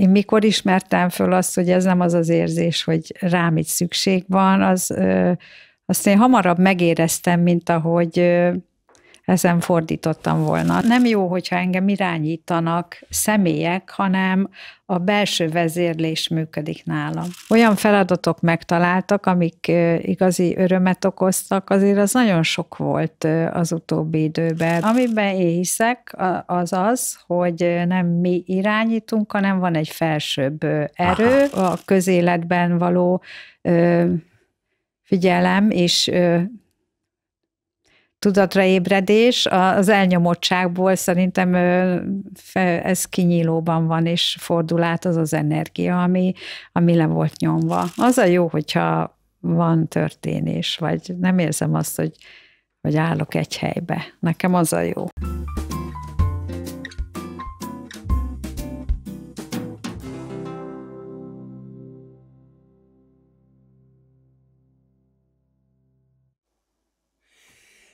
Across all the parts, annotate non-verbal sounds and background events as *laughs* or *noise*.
Én mikor ismertem föl azt, hogy ez nem az az érzés, hogy rám itt szükség van, az, azt én hamarabb megéreztem, mint ahogy ezen fordítottam volna. Nem jó, hogyha engem irányítanak személyek, hanem a belső vezérlés működik nálam. Olyan feladatok megtaláltak, amik igazi örömet okoztak, azért az nagyon sok volt az utóbbi időben. Amiben én hiszek, az az, hogy nem mi irányítunk, hanem van egy felsőbb erő, Aha. a közéletben való figyelem és tudatra ébredés, az elnyomottságból szerintem ez kinyílóban van, és fordul át az az energia, ami, ami le volt nyomva. Az a jó, hogyha van történés, vagy nem érzem azt, hogy, hogy állok egy helybe. Nekem az a jó.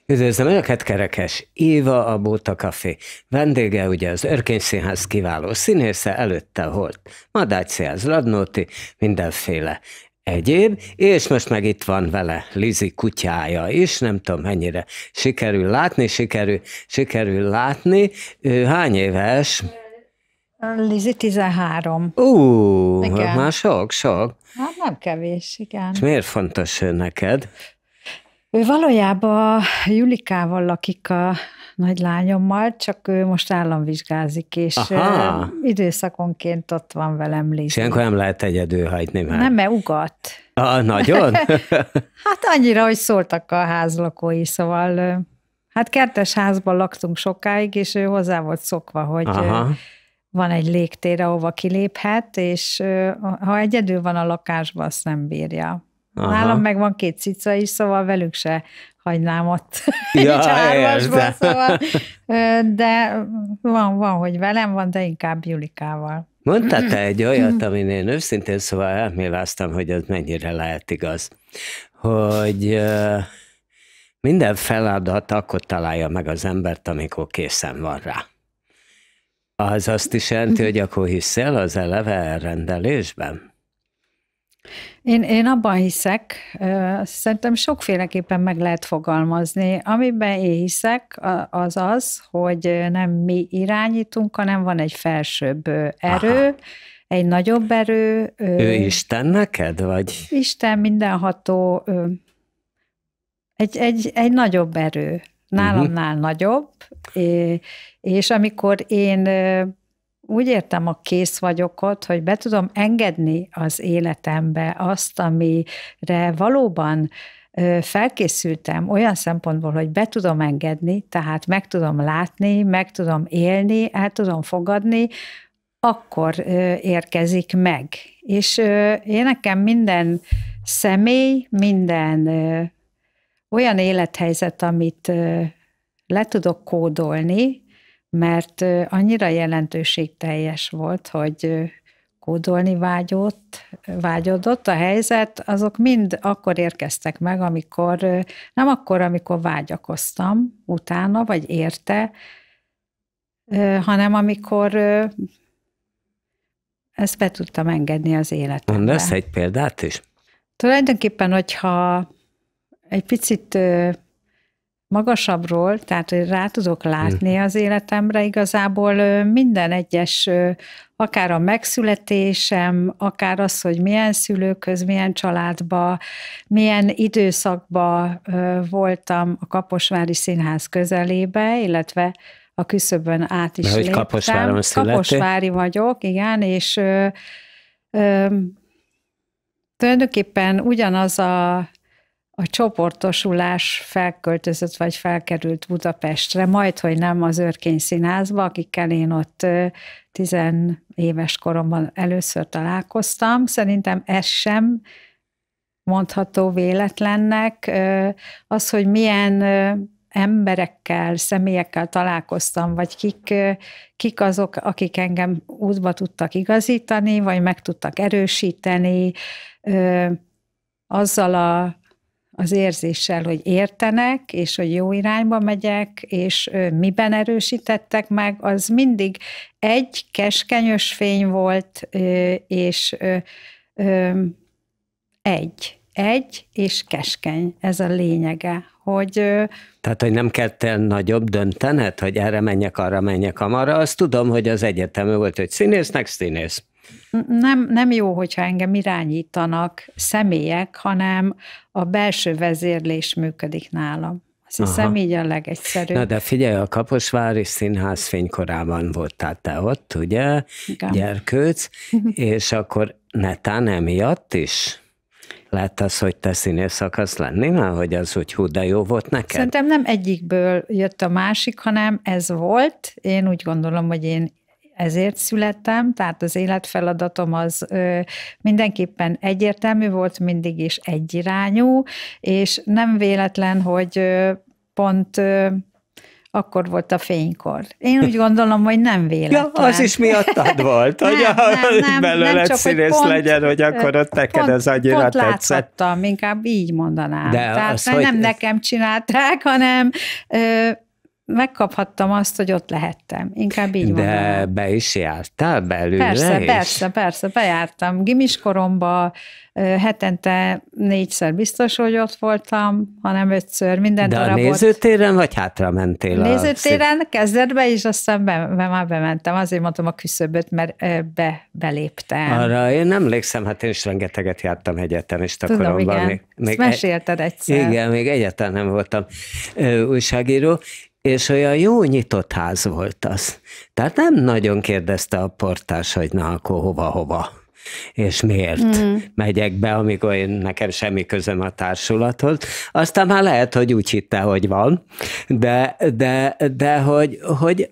Üdvözlöm Önöket, Kerekes Éva, a Bóta Café. Vendége ugye az Örkény Színház kiváló színésze, előtte volt Madács Színház Radnóti, mindenféle egyéb, és most meg itt van vele Lizi kutyája is, nem tudom mennyire sikerül látni, sikerül, sikerül látni. Ő hány éves? Lizi 13. Ú, igen. már sok, sok. Hát nem kevés, igen. És miért fontos ő neked? Ő valójában Julikával lakik a nagylányommal, csak ő most államvizsgázik, és Aha. időszakonként ott van velem légy. És ilyenkor nem lehet egyedül hagyni már. Nem, mert ugat. A, nagyon? *laughs* hát annyira, hogy szóltak a házlakói, szóval hát kertes házban laktunk sokáig, és ő hozzá volt szokva, hogy Aha. van egy légtér, ahova kiléphet, és ha egyedül van a lakásban, azt nem bírja. Aha. Nálam meg van két cica is, szóval velük se hagynám ott *laughs* ja, szóval. *laughs* De van, van, hogy velem van, de inkább Julikával. Mondtad te egy *clears throat* olyat, amin én őszintén szóval elméláztam, hogy ez mennyire lehet igaz, hogy minden feladat akkor találja meg az embert, amikor készen van rá. Az azt is jelenti, hogy akkor hiszel az eleve elrendelésben? Én, én abban hiszek, szerintem sokféleképpen meg lehet fogalmazni. Amiben én hiszek, az az, hogy nem mi irányítunk, hanem van egy felsőbb erő, Aha egy nagyobb erő. Ő, ő Isten neked, vagy? Isten mindenható, egy, egy, egy nagyobb erő, nálamnál uh-huh. nagyobb, és amikor én úgy értem a kész vagyokot, hogy be tudom engedni az életembe azt, amire valóban felkészültem olyan szempontból, hogy be tudom engedni, tehát meg tudom látni, meg tudom élni, el tudom fogadni, akkor érkezik meg. És én nekem minden személy, minden olyan élethelyzet, amit le tudok kódolni, mert annyira jelentőségteljes volt, hogy kódolni vágyott, vágyodott a helyzet, azok mind akkor érkeztek meg, amikor, nem akkor, amikor vágyakoztam utána, vagy érte, hanem amikor ezt be tudtam engedni az életembe. Mondasz egy példát is? Tulajdonképpen, hogyha egy picit magasabbról, tehát rá tudok látni mhm. az életemre, igazából minden egyes, akár a megszületésem, akár az, hogy milyen szülőköz, milyen családba, milyen időszakba voltam a Kaposvári Színház közelébe, illetve a küszöbön át is De, léptem. Kaposváron Kaposvári vagyok, igen, és ö, ö, tulajdonképpen ugyanaz a a csoportosulás felköltözött vagy felkerült Budapestre, majd, hogy nem az Örkény Színházba, akikkel én ott tizen éves koromban először találkoztam. Szerintem ez sem mondható véletlennek. Az, hogy milyen emberekkel, személyekkel találkoztam, vagy kik, kik azok, akik engem útba tudtak igazítani, vagy meg tudtak erősíteni, azzal a az érzéssel, hogy értenek, és hogy jó irányba megyek, és miben erősítettek meg, az mindig egy keskenyös fény volt, és egy. Egy és keskeny, ez a lényege, hogy... Tehát, hogy nem kell te nagyobb döntened, hogy erre menjek, arra menjek, amarra, azt tudom, hogy az egyetemű volt, hogy színésznek színész nem, nem jó, hogyha engem irányítanak személyek, hanem a belső vezérlés működik nálam. Azt Aha. hiszem így a legegyszerűbb. Na de figyelj, a Kaposvári Színház fénykorában voltál te ott, ugye? Igen. Gyerkőc, mhm. és akkor netán emiatt is? lett az, hogy te színész akarsz lenni, mert hogy az úgy hú, de jó volt neked? Szerintem nem egyikből jött a másik, hanem ez volt. Én úgy gondolom, hogy én ezért születtem, tehát az életfeladatom az ö, mindenképpen egyértelmű volt, mindig is egyirányú, és nem véletlen, hogy ö, pont ö, akkor volt a fénykor. Én úgy gondolom, hogy nem véletlen. *laughs* Ja, az is miattad volt, hogy *laughs* nem, nem, nem, belőled nem csak, színész pont, legyen, hogy akkor ott neked ez annyira pont tetszett. Láthattam, inkább így mondanám. De Tehát az, nem, hogy... nekem csinálták, hanem ö, megkaphattam azt, hogy ott lehettem. Inkább így van. De be is jártál belőle Persze, is? persze, persze, bejártam. Gimis hetente négyszer biztos, hogy ott voltam, hanem ötször, minden De darabot. a nézőtéren vagy hátra mentél? nézőtéren a... kezdetbe is, aztán be, be, már bementem. Azért mondtam a küszöböt, mert be, beléptem. Arra én emlékszem, hát én is rengeteget jártam egyetemista Tudom, koromban. igen. Még, még Ezt mesélted egyszer. Igen, még egyáltalán nem voltam ö, újságíró, és olyan jó nyitott ház volt az. Tehát nem nagyon kérdezte a portás, hogy na, akkor hova-hova és miért mm. megyek be, amikor én, nekem semmi közöm a társulathoz. Aztán már lehet, hogy úgy hitte, hogy van, de, de, de hogy, hogy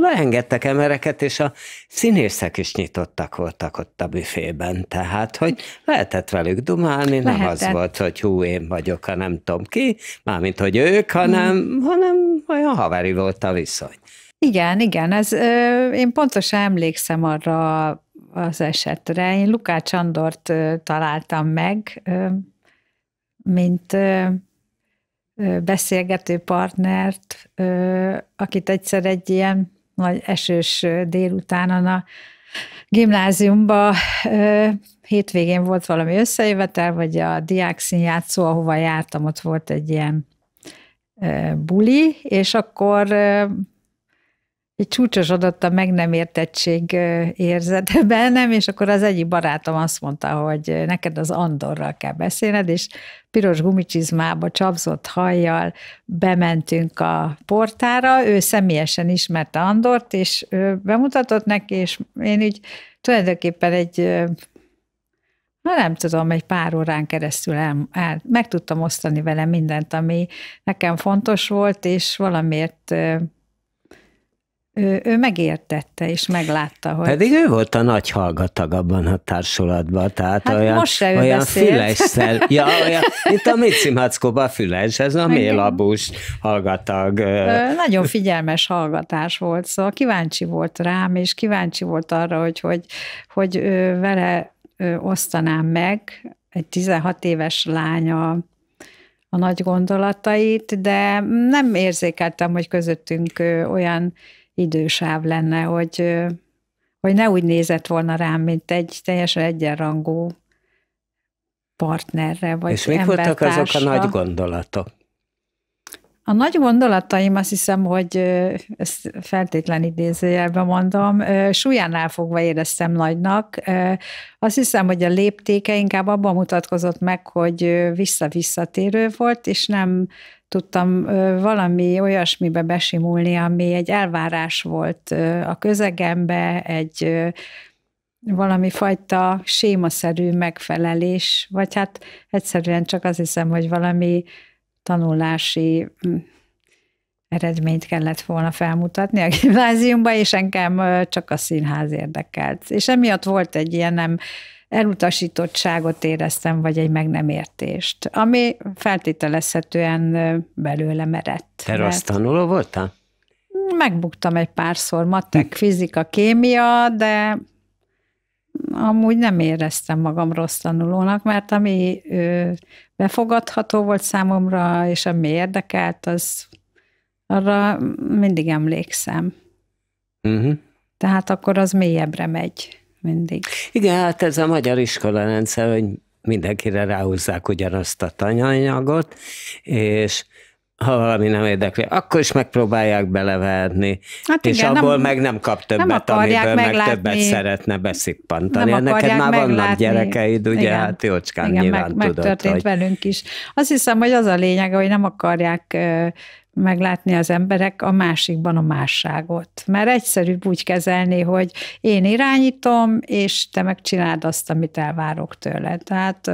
leengedtek emereket, és a színészek is nyitottak voltak ott a büfében, tehát, hogy lehetett velük dumálni, lehetett. nem az volt, hogy hú, én vagyok, ha nem tudom ki, mármint, hogy ők, hanem, mm. hanem olyan haveri volt a viszony. Igen, igen, ez, ö, én pontosan emlékszem arra az esetre. Én Lukács Andort ö, találtam meg, ö, mint ö, beszélgető partnert, akit egyszer egy ilyen nagy esős délután a gimnáziumba hétvégén volt valami összejövetel, vagy a diák színjátszó, ahova jártam, ott volt egy ilyen buli, és akkor egy csúcsos adott a meg nem értettség érzete *laughs* bennem, és akkor az egyik barátom azt mondta, hogy neked az Andorral kell beszélned, és piros gumicsizmába, csapzott hajjal bementünk a portára, ő személyesen ismerte Andort, és bemutatott neki, és én úgy tulajdonképpen egy Na hát nem tudom, egy pár órán keresztül el, el, meg tudtam osztani vele mindent, ami nekem fontos volt, és valamiért ő, ő megértette és meglátta, hogy... Pedig ő volt a nagy hallgatag abban a társulatban, tehát hát olyan, most se olyan füleszel, ja, olyan, mint a Mici Mackóban füles, ez a mélabús hallgatag. Ö, nagyon figyelmes hallgatás volt, szóval kíváncsi volt rám, és kíváncsi volt arra, hogy, hogy, hogy vele osztanám meg egy 16 éves lánya a nagy gondolatait, de nem érzékeltem, hogy közöttünk olyan idősáv lenne, hogy, hogy ne úgy nézett volna rám, mint egy teljesen egyenrangú partnerre, vagy És mik voltak azok a nagy gondolatok? A nagy gondolataim azt hiszem, hogy ezt feltétlen idézőjelben mondom, súlyánál fogva éreztem nagynak. Azt hiszem, hogy a léptéke inkább abban mutatkozott meg, hogy vissza-visszatérő volt, és nem tudtam valami olyasmibe besimulni, ami egy elvárás volt a közegembe, egy valami fajta sémaszerű megfelelés, vagy hát egyszerűen csak azt hiszem, hogy valami tanulási hm, eredményt kellett volna felmutatni a *laughs* gimnáziumban, és engem csak a színház érdekelt. És emiatt volt egy ilyen nem elutasítottságot éreztem, vagy egy meg nem értést, ami feltételezhetően belőle merett. Te rossz tanuló voltál? Megbuktam egy párszor, matek, fizika, kémia, de amúgy nem éreztem magam rossz tanulónak, mert ami ö, befogadható volt számomra, és ami érdekelt, az arra mindig emlékszem. Uh-huh. Tehát akkor az mélyebbre megy mindig. Igen, hát ez a magyar iskola rendszer, hogy mindenkire ráhúzzák ugyanazt a tananyagot, és ha valami nem érdekli, akkor is megpróbálják beleverni, hát és igen, abból nem, meg nem kap többet, nem amiből meglátni, meg többet szeretne beszippantani. Nem Neked már meglátni. vannak gyerekeid, ugye, igen, hát jócskán igen, nyilván meg, tudod. megtörtént hogy... velünk is. Azt hiszem, hogy az a lényeg, hogy nem akarják meglátni az emberek a másikban a másságot. Mert egyszerűbb úgy kezelni, hogy én irányítom, és te megcsináld azt, amit elvárok tőle. Tehát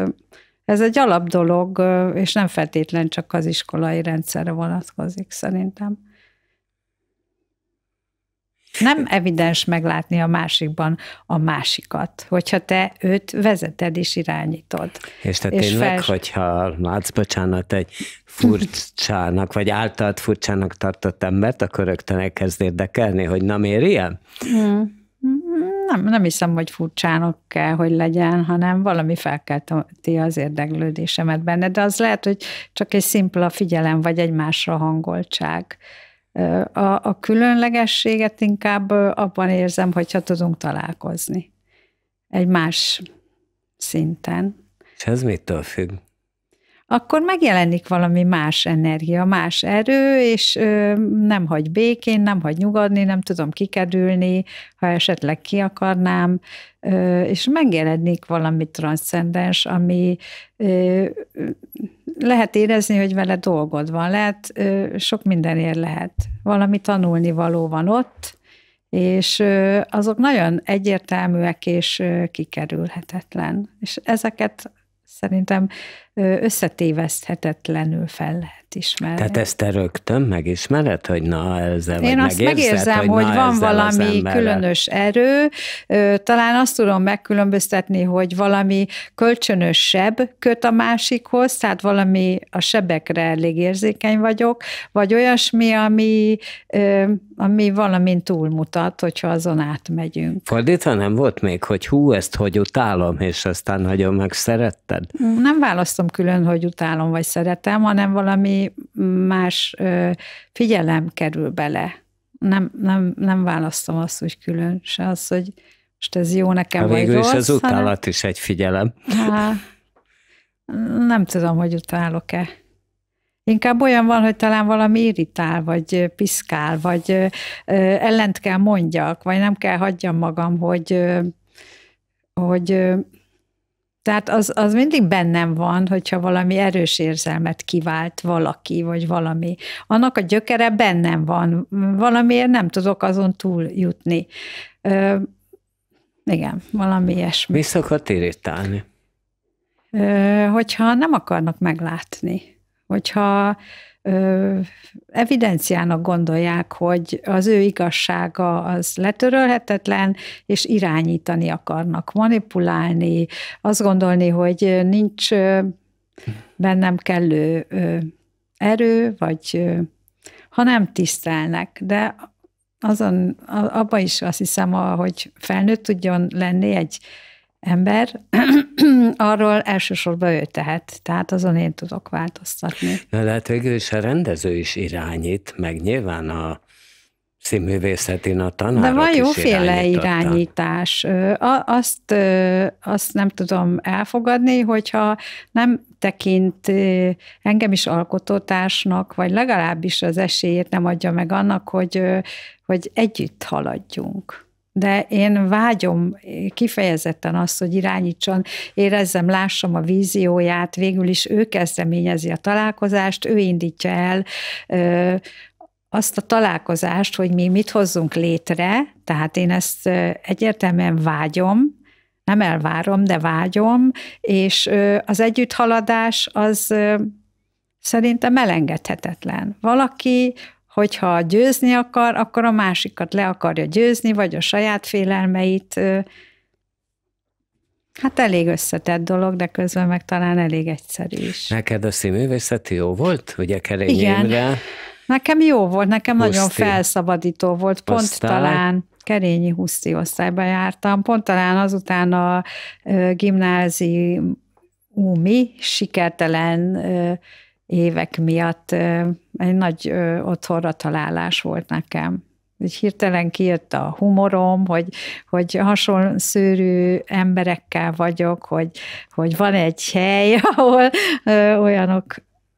ez egy alap dolog, és nem feltétlen csak az iskolai rendszerre vonatkozik szerintem. Nem evidens meglátni a másikban a másikat, hogyha te őt vezeted és irányítod. És te tényleg, fel... hogyha látsz, bocsánat, egy furcsának, vagy általad furcsának tartott embert, akkor rögtön elkezd érdekelni, hogy nem ér ilyen? Hmm nem, nem hiszem, hogy furcsának kell, hogy legyen, hanem valami felkelti az érdeklődésemet benne, de az lehet, hogy csak egy szimpla figyelem, vagy egymásra hangoltság. A, a különlegességet inkább abban érzem, hogyha tudunk találkozni. Egy más szinten. És ez mitől függ? Akkor megjelenik valami más energia, más erő, és ö, nem hagy békén, nem hagy nyugodni, nem tudom kikerülni, ha esetleg ki akarnám, ö, és megjelenik valami transzcendens, ami ö, lehet érezni, hogy vele dolgod van, lehet, sok mindenért lehet. Valami tanulni való van ott, és azok nagyon egyértelműek és kikerülhetetlen. És ezeket szerintem összetéveszthetetlenül fel lehet ismerni. Tehát ezt te rögtön megismered, hogy na ezzel Én azt megérzem, hogy, hogy van valami különös erő, talán azt tudom megkülönböztetni, hogy valami kölcsönös seb köt a másikhoz, tehát valami a sebekre elég érzékeny vagyok, vagy olyasmi, ami, ami valamint túlmutat, hogyha azon átmegyünk. Fordítva nem volt még, hogy hú, ezt hogy utálom, és aztán nagyon megszeretted? Nem választom választom külön, hogy utálom vagy szeretem, hanem valami más figyelem kerül bele. Nem, nem, nem választom azt úgy külön, se az, hogy most ez jó nekem, ha hát vagy rossz. az utálat hanem, is egy figyelem. Há, nem tudom, hogy utálok-e. Inkább olyan van, hogy talán valami irritál, vagy piszkál, vagy ö, ellent kell mondjak, vagy nem kell hagyjam magam, hogy, ö, hogy tehát az, az mindig bennem van, hogyha valami erős érzelmet kivált valaki, vagy valami. Annak a gyökere bennem van. Valamiért nem tudok azon túl jutni. Ö, igen, valami ilyesmi. Mi szokott irítálni? Ö, hogyha nem akarnak meglátni. Hogyha evidenciának gondolják, hogy az ő igazsága az letörölhetetlen, és irányítani akarnak, manipulálni, azt gondolni, hogy nincs bennem kellő erő, vagy ha nem tisztelnek, de azon, abba is azt hiszem, hogy felnőtt tudjon lenni egy ember, *clears throat* arról elsősorban ő tehet, tehát azon én tudok változtatni. Na, lehet végül is a rendező is irányít, meg nyilván a színművészetén a tanárok De van jóféle irányítás. Azt, azt nem tudom elfogadni, hogyha nem tekint engem is alkotótársnak, vagy legalábbis az esélyét nem adja meg annak, hogy, hogy együtt haladjunk de én vágyom kifejezetten azt, hogy irányítson, érezzem, lássam a vízióját, végül is ő kezdeményezi a találkozást, ő indítja el ö, azt a találkozást, hogy mi mit hozzunk létre, tehát én ezt egyértelműen vágyom, nem elvárom, de vágyom, és az együtthaladás az szerintem elengedhetetlen. Valaki hogyha győzni akar, akkor a másikat le akarja győzni, vagy a saját félelmeit. Hát elég összetett dolog, de közben meg talán elég egyszerű is. Neked a színművészeti jó volt? Ugye Kerény Igen. Imre? Nekem jó volt, nekem Huszti. nagyon felszabadító volt. Pont Osztály. talán Kerényi Huszti osztályba jártam, pont talán azután a gimnáziumi sikertelen évek miatt egy nagy otthonra találás volt nekem. Így hirtelen kijött a humorom, hogy, hogy hasonló szőrű emberekkel vagyok, hogy, hogy van egy hely, *laughs* ahol olyanok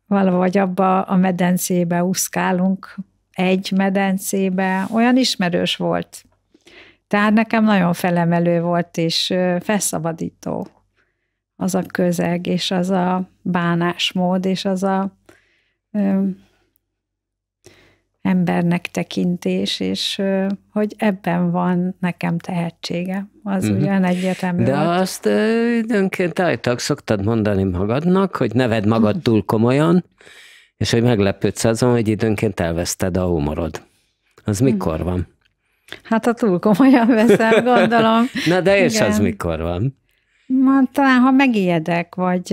valahogy abba a medencébe úszkálunk, egy medencébe, olyan ismerős volt. Tehát nekem nagyon felemelő volt és felszabadító, az a közeg, és az a bánásmód, és az a ö, embernek tekintés, és ö, hogy ebben van nekem tehetsége. Az mm-hmm. ugyan egyetemű. De volt. azt ö, időnként állítólag szoktad mondani magadnak, hogy neved magad mm. túl komolyan, és hogy meglepődsz azon, hogy időnként elveszted a humorod. Az mm. mikor van? Hát a túl komolyan veszem, gondolom. *laughs* Na de és Igen. az mikor van? Ma talán, ha megijedek, vagy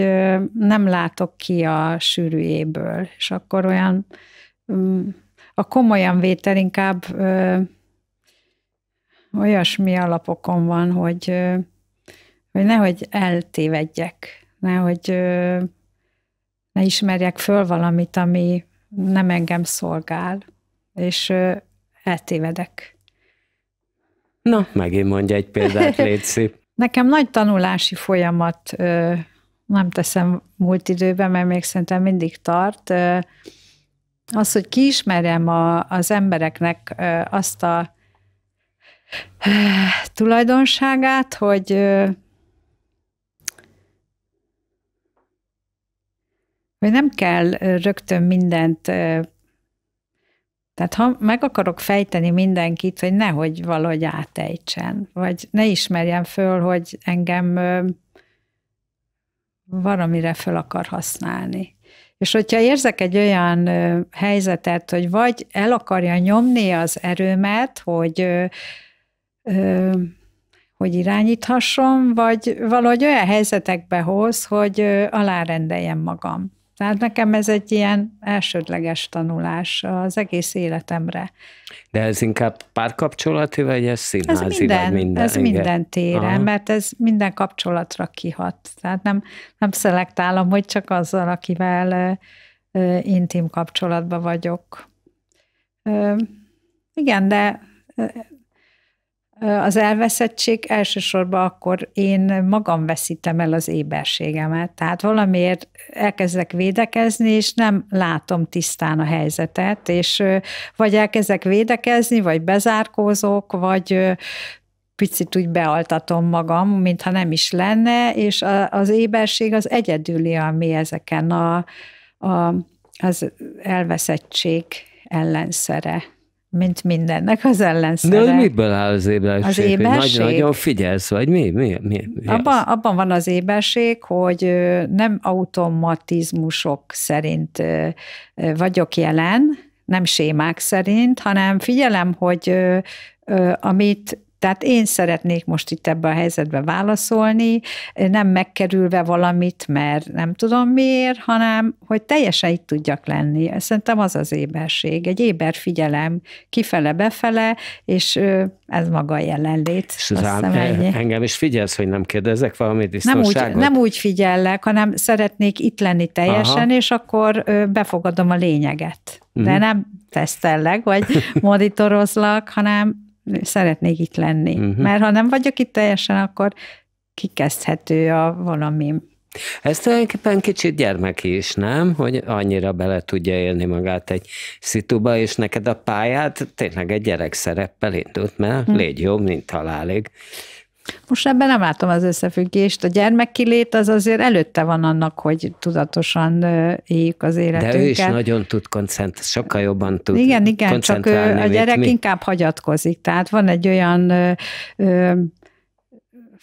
nem látok ki a sűrűjéből, és akkor olyan mm, a komolyan vétel inkább ö, olyasmi alapokon van, hogy, ö, hogy nehogy eltévedjek, nehogy ö, ne ismerjek föl valamit, ami nem engem szolgál, és ö, eltévedek. Na, megint mondja egy példát, Léci. *laughs* Nekem nagy tanulási folyamat, nem teszem múlt időben, mert még szerintem mindig tart, az, hogy kiismerjem a, az embereknek azt a tulajdonságát, hogy hogy nem kell rögtön mindent tehát ha meg akarok fejteni mindenkit, hogy nehogy valahogy átejtsen, vagy ne ismerjen föl, hogy engem valamire föl akar használni. És hogyha érzek egy olyan helyzetet, hogy vagy el akarja nyomni az erőmet, hogy hogy irányíthasson, vagy valahogy olyan helyzetekbe hoz, hogy alárendeljem magam. Tehát nekem ez egy ilyen elsődleges tanulás az egész életemre. De ez inkább párkapcsolati, vagy ez színházi, ez minden, vagy minden? Ez igen. minden téren, Aha. mert ez minden kapcsolatra kihat. Tehát nem, nem szelektálom, hogy csak azzal, akivel ö, ö, intim kapcsolatban vagyok. Ö, igen, de az elveszettség elsősorban akkor én magam veszítem el az éberségemet. Tehát valamiért elkezdek védekezni, és nem látom tisztán a helyzetet, és vagy elkezdek védekezni, vagy bezárkózok, vagy picit úgy bealtatom magam, mintha nem is lenne, és az éberség az egyedüli, ami ezeken a, a, az elveszettség ellenszere mint mindennek az ellenszere. De az miből áll az éberség? Az éberség? Nagyon, nagyon figyelsz, vagy mi? mi, mi, mi abban, az? abban van az éberség, hogy nem automatizmusok szerint vagyok jelen, nem sémák szerint, hanem figyelem, hogy amit tehát én szeretnék most itt ebbe a helyzetbe válaszolni, nem megkerülve valamit, mert nem tudom miért, hanem hogy teljesen itt tudjak lenni. Szerintem az az éberség. Egy éber figyelem kifele-befele, és ez maga a jelenlét. Suzán, eh, engem is figyelsz, hogy nem kérdezek valamit, biztonságot? Nem úgy, nem úgy figyellek, hanem szeretnék itt lenni teljesen, Aha. és akkor befogadom a lényeget. De mm. nem tesztellek, vagy *laughs* monitorozlak, hanem szeretnék itt lenni. Uh-huh. Mert ha nem vagyok itt teljesen, akkor kikezdhető a valami. Ez tulajdonképpen kicsit gyermeki is, nem? Hogy annyira bele tudja élni magát egy szituba, és neked a pályát tényleg egy gyerek szereppel indult, mert uh-huh. légy jobb, mint halálig. Most ebben nem látom az összefüggést. A gyermekkilét az azért előtte van annak, hogy tudatosan éljük az életünket. De ő is nagyon tud koncentrálni, sokkal jobban tud Igen, igen, csak ő, a gyerek mi? inkább hagyatkozik. Tehát van egy olyan ö, ö,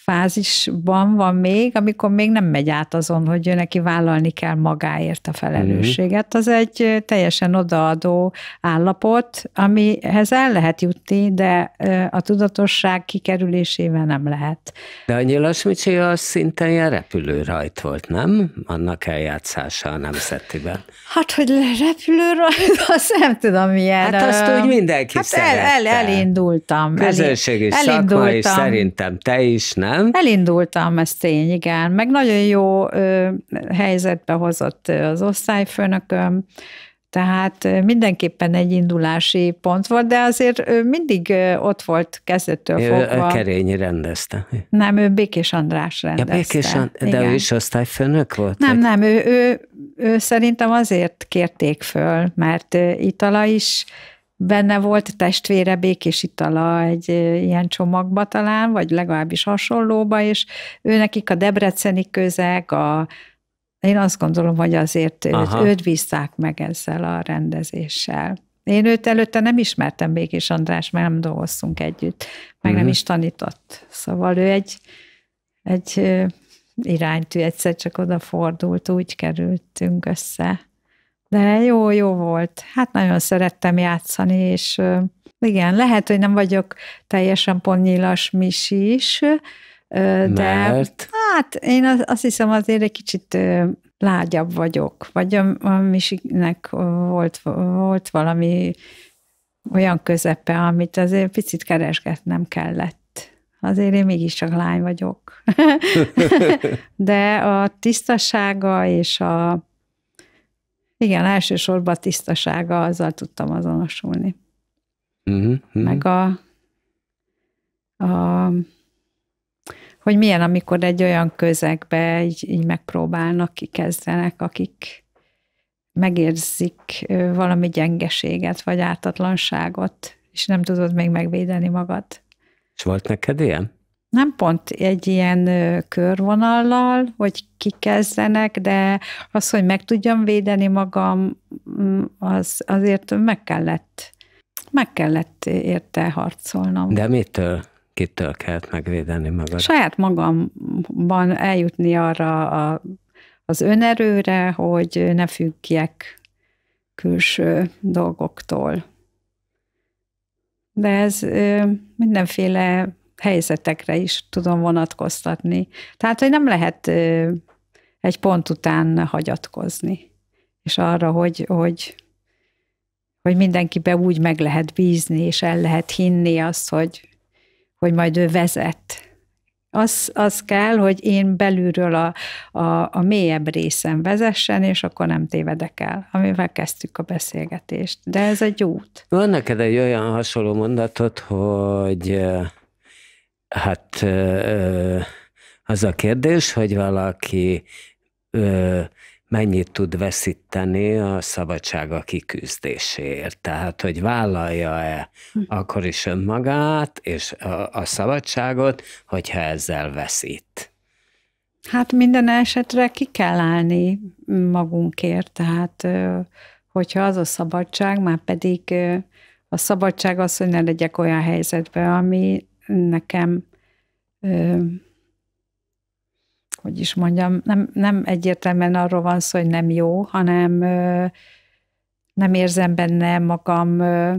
fázisban van még, amikor még nem megy át azon, hogy neki vállalni kell magáért a felelősséget. Mhm. Az egy teljesen odaadó állapot, amihez el lehet jutni, de a tudatosság kikerülésével nem lehet. De a Nyilasmicsi az szinte ilyen rajt volt, nem? Annak eljátszása a nemzetiben. Hát, hogy rajt, *laughs* azt nem tudom milyen. Hát azt úgy mindenki hát El, el, elindultam. Közönség is, elindultam. szakma is, szerintem te is, nem? nem? Elindultam, ez tény, igen. Meg nagyon jó ö, helyzetbe hozott az osztályfőnököm, tehát mindenképpen egy indulási pont volt, de azért mindig ott volt kezdettől ő fogva. Kerényi rendezte. Nem, ő Békés András rendezte. Ja, Békés de Igen. ő is osztályfőnök volt? Nem, vagy? nem, ő, ő, ő szerintem azért kérték föl, mert Itala is benne volt testvére Békés Itala egy ilyen csomagba talán, vagy legalábbis hasonlóba, és ő nekik a debreceni közeg, a, én azt gondolom, hogy azért őt, őt bízták meg ezzel a rendezéssel. Én őt előtte nem ismertem Békés András, mert nem dolgoztunk együtt, meg uh-huh. nem mhm. is tanított. Szóval ő egy, egy iránytű, egyszer csak odafordult, úgy kerültünk össze. De jó, jó volt. Hát nagyon szerettem játszani, és igen, lehet, hogy nem vagyok teljesen ponnyilas misi is, de Mert? hát én azt hiszem azért egy kicsit lágyabb vagyok, vagy a, a misinek volt, volt valami olyan közepe, amit azért picit keresgetnem kellett azért én mégiscsak lány vagyok. *laughs* De a tisztasága és a igen, elsősorban a tisztasága, azzal tudtam azonosulni. Uh-huh, uh-huh. Meg a, a hogy milyen, amikor egy olyan közegbe így, így megpróbálnak, kikezdenek, akik megérzik valami gyengeséget, vagy ártatlanságot, és nem tudod még megvédeni magad. És volt neked ilyen? nem pont egy ilyen körvonallal, hogy kikezdenek, de az, hogy meg tudjam védeni magam, mm, az, azért meg kellett, meg kellett érte harcolnom. De mitől? Kitől kellett megvédeni magad? Saját magamban eljutni arra a, az önerőre, hogy ne függjek külső dolgoktól. De ez mindenféle helyzetekre is tudom vonatkoztatni. Tehát, hogy nem lehet egy pont után hagyatkozni, és arra, hogy, hogy, hogy mindenkibe úgy meg lehet bízni, és el lehet hinni azt, hogy, hogy majd ő vezet. Az, az kell, hogy én belülről a, a, a mélyebb részen vezessen, és akkor nem tévedek el, amivel kezdtük a beszélgetést. De ez egy út. Van neked egy olyan hasonló mondatod, hogy Hát az a kérdés, hogy valaki mennyit tud veszíteni a szabadsága kiküzdéséért. Tehát, hogy vállalja-e hm. akkor is önmagát és a, szabadságot, hogyha ezzel veszít. Hát minden esetre ki kell állni magunkért, tehát hogyha az a szabadság, már pedig a szabadság az, hogy ne legyek olyan helyzetben, ami nekem, ö, hogy is mondjam, nem, nem egyértelműen arról van szó, hogy nem jó, hanem ö, nem érzem benne magam, ö,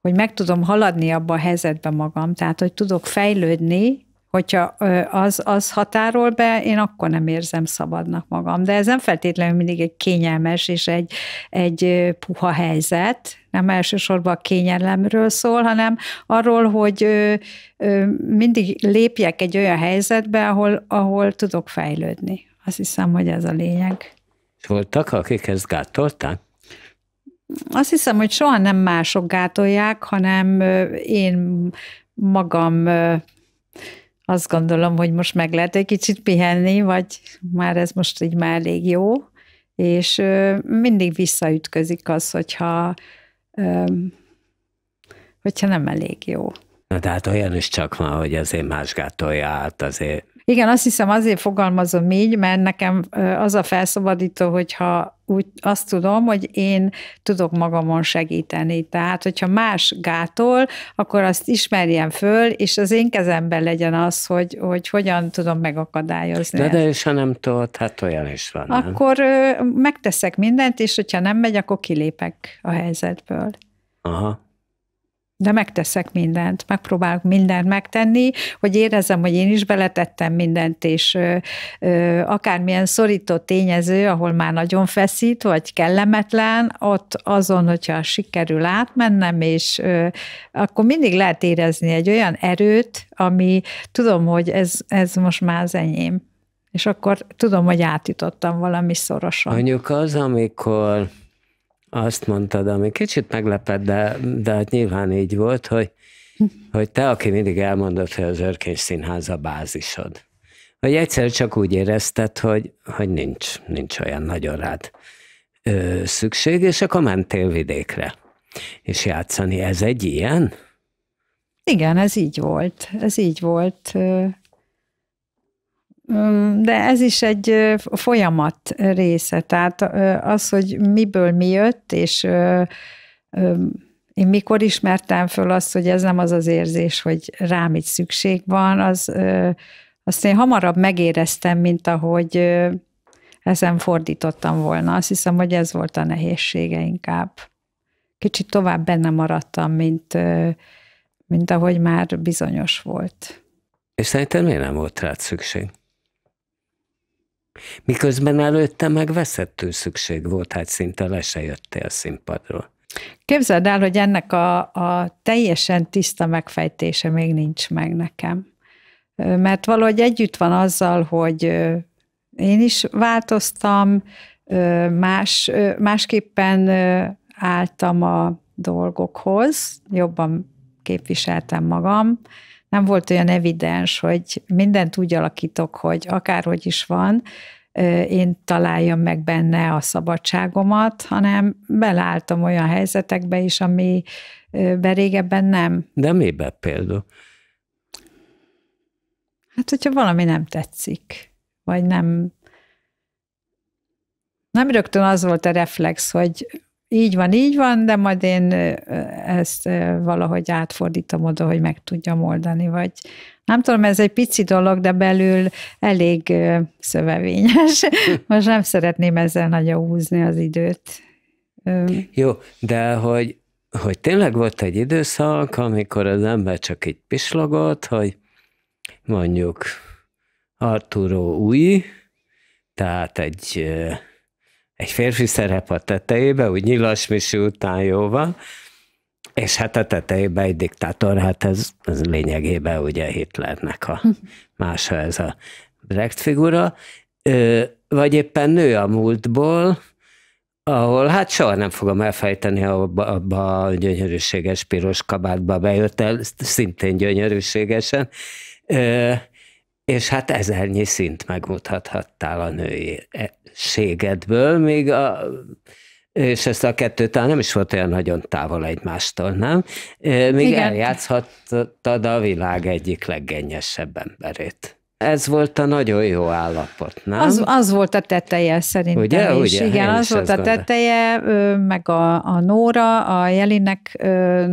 hogy meg tudom haladni abba a helyzetbe magam, tehát hogy tudok fejlődni, hogyha az, az határol be, én akkor nem érzem szabadnak magam. De ez nem feltétlenül mindig egy kényelmes és egy, egy puha helyzet, nem elsősorban a kényelemről szól, hanem arról, hogy mindig lépjek egy olyan helyzetbe, ahol, ahol tudok fejlődni. Azt hiszem, hogy ez a lényeg. Voltak, akik ezt gátolták? Azt hiszem, hogy soha nem mások gátolják, hanem én magam azt gondolom, hogy most meg lehet egy kicsit pihenni, vagy már ez most így már elég jó, és mindig visszaütközik az, hogyha, hogyha nem elég jó. Na, tehát olyan is csak van, hogy azért más gátolja át, azért. Igen, azt hiszem azért fogalmazom így, mert nekem az a felszabadító, hogyha úgy azt tudom, hogy én tudok magamon segíteni. Tehát, hogyha más gátol, akkor azt ismerjem föl, és az én kezemben legyen az, hogy, hogy hogyan tudom megakadályozni. De, de és ha nem tudod, hát olyan is van. Nem? Akkor ö, megteszek mindent, és hogyha nem megy, akkor kilépek a helyzetből. Aha de megteszek mindent, megpróbálok mindent megtenni, hogy érezzem, hogy én is beletettem mindent, és ö, akármilyen szorító tényező, ahol már nagyon feszít, vagy kellemetlen, ott azon, hogyha sikerül átmennem, és ö, akkor mindig lehet érezni egy olyan erőt, ami tudom, hogy ez, ez most már az enyém. És akkor tudom, hogy átítottam valami szorosan. Mondjuk az, amikor azt mondtad, ami kicsit meglepett, de, de hát nyilván így volt, hogy, hogy te, aki mindig elmondod, hogy az Örkény Színház a bázisod, hogy egyszer csak úgy érezted, hogy, hogy nincs, nincs olyan nagyon rád ö, szükség, és akkor mentél vidékre. És játszani, ez egy ilyen? Igen, ez így volt. Ez így volt. De ez is egy folyamat része, tehát az, hogy miből mi jött, és én mikor ismertem föl azt, hogy ez nem az az érzés, hogy rám itt szükség van, az, azt én hamarabb megéreztem, mint ahogy ezen fordítottam volna. Azt hiszem, hogy ez volt a nehézsége inkább. Kicsit tovább benne maradtam, mint, mint ahogy már bizonyos volt. És szerintem miért nem volt rád szükség? Miközben előtte meg veszettő szükség volt, hát szinte le se jöttél színpadról. Képzeld el, hogy ennek a, a teljesen tiszta megfejtése még nincs meg nekem. Mert valahogy együtt van azzal, hogy én is változtam, más, másképpen álltam a dolgokhoz, jobban képviseltem magam, nem volt olyan evidens, hogy mindent úgy alakítok, hogy akárhogy is van, én találjam meg benne a szabadságomat, hanem belálltam olyan helyzetekbe is, ami régebben nem. De mibe például? Hát, hogyha valami nem tetszik, vagy nem nem rögtön az volt a reflex, hogy így van, így van, de majd én ezt valahogy átfordítom oda, hogy meg tudjam oldani, vagy nem tudom, ez egy pici dolog, de belül elég szövevényes. *laughs* Most nem szeretném ezzel nagyon húzni az időt. Jó, de hogy, hogy tényleg volt egy időszak, amikor az ember csak egy pislogott, hogy mondjuk Arturo új, tehát egy egy férfi szerep a tetejébe, úgy nyilas misi után jóval, és hát a tetejében egy diktátor, hát ez, ez lényegében ugye Hitlernek a *laughs* mása ez a Brecht figura, Ö, vagy éppen nő a múltból, ahol hát soha nem fogom elfejteni, abba, abba a gyönyörűséges piros kabátba bejött el, szintén gyönyörűségesen. Ö, és hát ezernyi szint megmutathattál a nőiségedből, még a és ezt a kettőt, talán nem is volt olyan nagyon távol egymástól, nem? Még Igen. eljátszhattad a világ egyik leggennyesebb emberét. Ez volt a nagyon jó állapot, nem? Az, az volt a teteje szerintem ugye, is. Ugye? Igen, az volt a teteje, meg a, a Nóra, a Jelinek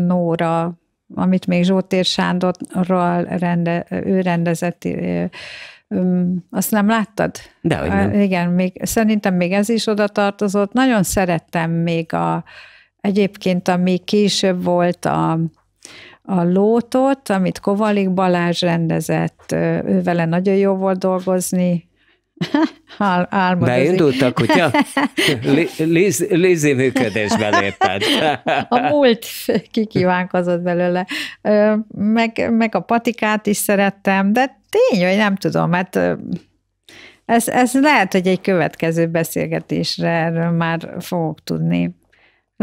Nóra amit még Zsótér Sándorral rende, ő rendezett, azt nem láttad? De, hogy nem. Igen, még, szerintem még ez is oda tartozott. Nagyon szerettem még a, egyébként, ami később volt a, a lótot, amit Kovalik Balázs rendezett, vele nagyon jó volt dolgozni, Ál- álmodozik. Beindult a kutya? *laughs* Liz, működésbe lépett. A múlt kikívánkozott belőle. Meg, meg a patikát is szerettem, de tény, hogy nem tudom, mert hát, ez, ez lehet, hogy egy következő beszélgetésre erről már fogok tudni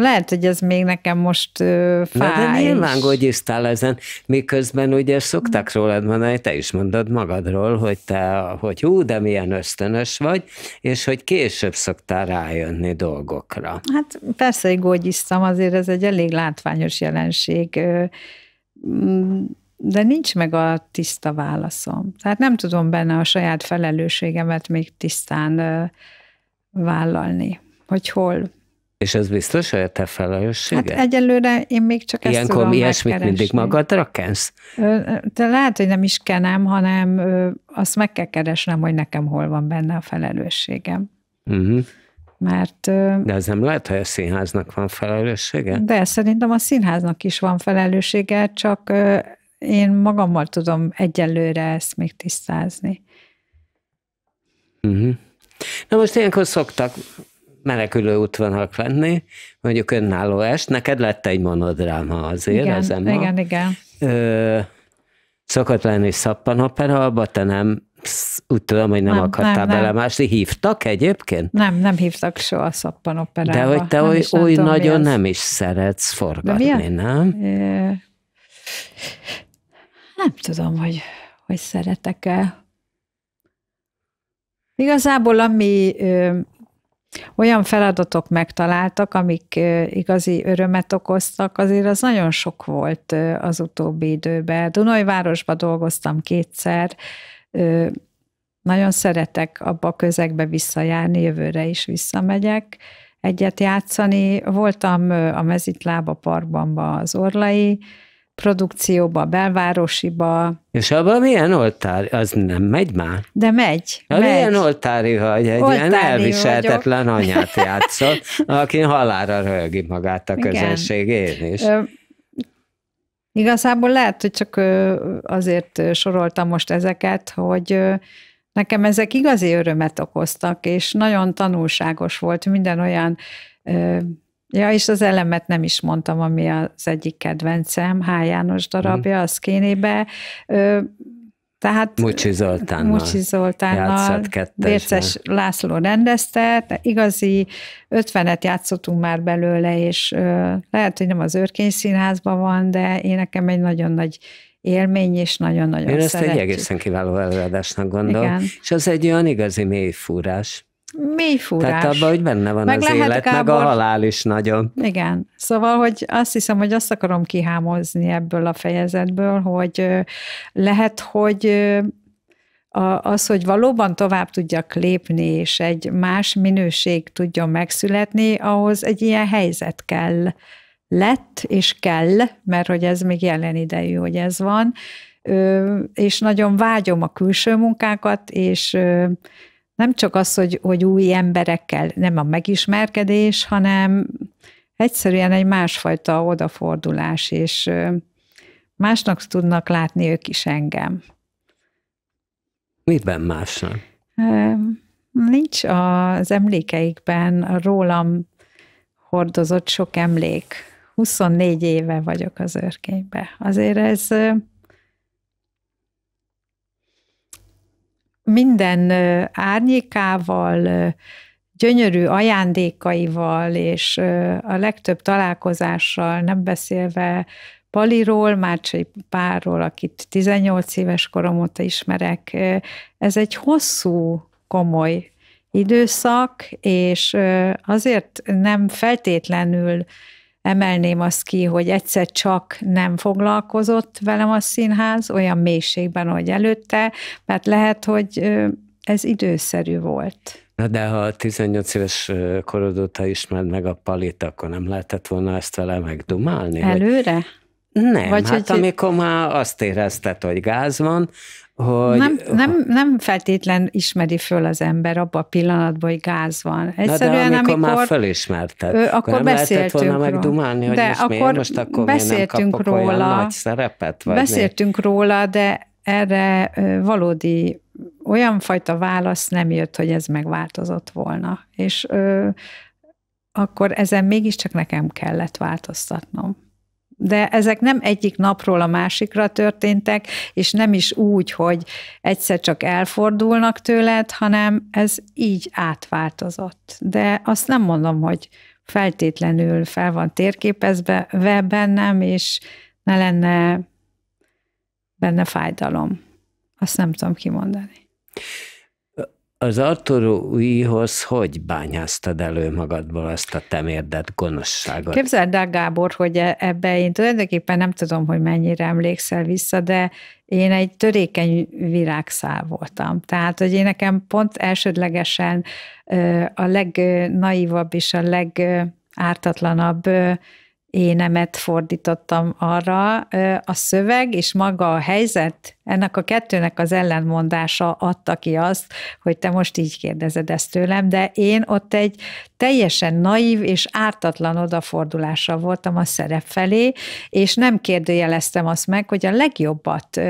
lehet, hogy ez még nekem most ö, fáj. Na de nyilván gogyisztál ezen, miközben ugye szokták mm. rólad mondani, te is mondod magadról, hogy te, hogy hú, de milyen ösztönös vagy, és hogy később szoktál rájönni dolgokra. Hát persze, hogy gogyisztam, azért ez egy elég látványos jelenség, mm, de nincs meg a tiszta válaszom. Tehát nem tudom benne a saját felelősségemet még tisztán vállalni, hogy hol és ez biztos, hogy a te felelősséged? Hát egyelőre én még csak ezt Ilyenkor tudom ilyesmit mindig magadra kensz? Te lehet, hogy nem is kenem, hanem azt meg kell keresnem, hogy nekem hol van benne a felelősségem. Uh-huh. Mert... De ez nem lehet, hogy a színháznak van felelőssége? De szerintem a színháznak is van felelőssége, csak én magammal tudom egyelőre ezt még tisztázni. Uh-huh. Na most ilyenkor szoktak menekülő útvonalak lenni, mondjuk önálló est, neked lett egy monodráma azért, igen, az Emma. Igen, igen. Ö, szokott lenni szappanopera, abba te nem, úgy tudom, hogy nem, nem akartál nem, belemásni. Hívtak egyébként? Nem, nem hívtak soha szappanoperába. De hogy te oly, oly tudom, nagyon nem is szeretsz forgatni, nem? É, nem tudom, hogy, hogy szeretek-e. Igazából ami, olyan feladatok megtaláltak, amik igazi örömet okoztak, azért az nagyon sok volt az utóbbi időben. Dunajvárosba dolgoztam kétszer, nagyon szeretek abba a közegbe visszajárni, jövőre is visszamegyek egyet játszani. Voltam a Mezitlába parkban az Orlai produkcióba, belvárosiba. És abban milyen oltár? Az nem megy már? De megy. A megy. Milyen oltári hogy Egy oltári ilyen elviselhetetlen vagyok. anyát játszott, aki halára röhögi magát a közönség, én is. Ö, igazából lehet, hogy csak azért soroltam most ezeket, hogy nekem ezek igazi örömet okoztak, és nagyon tanulságos volt minden olyan Ja, és az elemet nem is mondtam, ami az egyik kedvencem, H. János darabja, mm. kénébe. szkénébe. Tehát Mucsi Zoltánnal. Mucsi Zoltánnal. Bérces László rendezte, de igazi ötvenet játszottunk már belőle, és ö, lehet, hogy nem az őrkény Színházban van, de én nekem egy nagyon nagy élmény, és nagyon-nagyon Én ezt szeretjük. egy egészen kiváló előadásnak gondolom. Igen. És az egy olyan igazi mélyfúrás, mély fúrás. Tehát abban, hogy benne van meg az élet, Gábor... meg a halál is nagyon. Igen. Szóval, hogy azt hiszem, hogy azt akarom kihámozni ebből a fejezetből, hogy lehet, hogy az, hogy valóban tovább tudjak lépni, és egy más minőség tudjon megszületni, ahhoz egy ilyen helyzet kell lett, és kell, mert hogy ez még jelen idejű, hogy ez van, és nagyon vágyom a külső munkákat, és nem csak az, hogy, hogy új emberekkel nem a megismerkedés, hanem egyszerűen egy másfajta odafordulás, és másnak tudnak látni ők is engem. Miben másnak? Nincs az emlékeikben rólam hordozott sok emlék. 24 éve vagyok az örkénybe. Azért ez minden árnyékával, gyönyörű ajándékaival és a legtöbb találkozással, nem beszélve Paliról, Márcsai Párról, akit 18 éves korom óta ismerek. Ez egy hosszú, komoly időszak, és azért nem feltétlenül emelném azt ki, hogy egyszer csak nem foglalkozott velem a színház olyan mélységben, ahogy előtte, mert lehet, hogy ez időszerű volt. Na de ha 18 éves korod óta ismered meg a palit, akkor nem lehetett volna ezt vele megdumálni? Előre? Hogy... Nem, Vagy hát hogy... amikor már azt érezted, hogy gáz van, hogy... Nem, nem, nem feltétlen ismeri föl az ember abba a pillanatban, hogy gáz van. Egyszerűen, Na de amikor, amikor már fölismerted, ő, akkor, akkor nem lehetett volna megdumálni, hogy de most akkor miért, most akkor beszéltünk nem róla, olyan nagy szerepet? Vagy beszéltünk mi? róla, de erre valódi olyan fajta válasz nem jött, hogy ez megváltozott volna. És ö, akkor ezen mégiscsak nekem kellett változtatnom de ezek nem egyik napról a másikra történtek, és nem is úgy, hogy egyszer csak elfordulnak tőled, hanem ez így átváltozott. De azt nem mondom, hogy feltétlenül fel van térképezve ve bennem, és ne lenne benne fájdalom. Azt nem tudom kimondani az újhoz hogy bányáztad elő magadból azt a temérdet, gonoszságot? Képzeld el, Gábor, hogy e- ebbe én tulajdonképpen nem tudom, hogy mennyire emlékszel vissza, de én egy törékeny virágszál voltam. Tehát, hogy én nekem pont elsődlegesen a legnaívabb és a legártatlanabb énemet fordítottam arra. A szöveg és maga a helyzet, ennek a kettőnek az ellenmondása adta ki azt, hogy te most így kérdezed ezt tőlem, de én ott egy teljesen naív és ártatlan odafordulással voltam a szerep felé, és nem kérdőjeleztem azt meg, hogy a legjobbat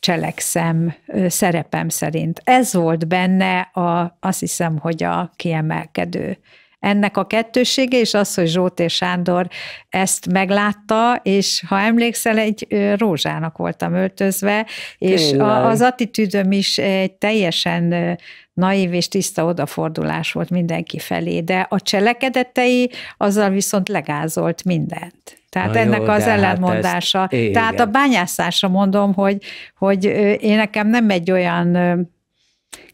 cselekszem szerepem szerint. Ez volt benne a, azt hiszem, hogy a kiemelkedő ennek a kettősége, és az, hogy és Sándor ezt meglátta, és ha emlékszel, egy rózsának voltam öltözve, és a, az attitűdöm is egy teljesen naív és tiszta odafordulás volt mindenki felé, de a cselekedetei azzal viszont legázolt mindent. Tehát Na ennek jó, az ellentmondása. Hát ezt, tehát a bányászásra mondom, hogy, hogy én nekem nem egy olyan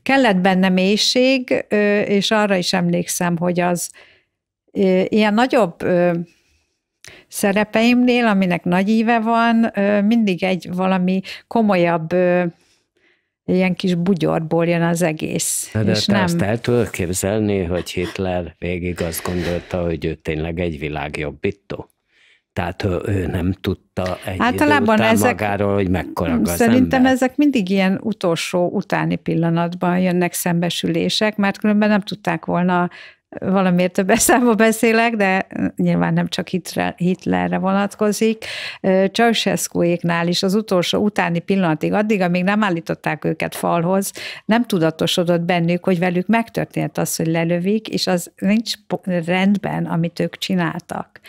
Kellett benne mélység, és arra is emlékszem, hogy az ilyen nagyobb szerepeimnél, aminek nagy íve van, mindig egy valami komolyabb ilyen kis bugyorból jön az egész. De, de és te nem... azt el tudod képzelni, hogy Hitler végig azt gondolta, hogy ő tényleg egy világ jobbító? Tehát ő nem tudta egy Általában idő után ezek, magáról, hogy mekkora az Szerintem ember. ezek mindig ilyen utolsó, utáni pillanatban jönnek szembesülések, mert különben nem tudták volna valamiért több eszámba beszélek, de nyilván nem csak Hitlerre vonatkozik. Csajseszkóéknál is az utolsó utáni pillanatig, addig, amíg nem állították őket falhoz, nem tudatosodott bennük, hogy velük megtörtént az, hogy lelövik, és az nincs rendben, amit ők csináltak.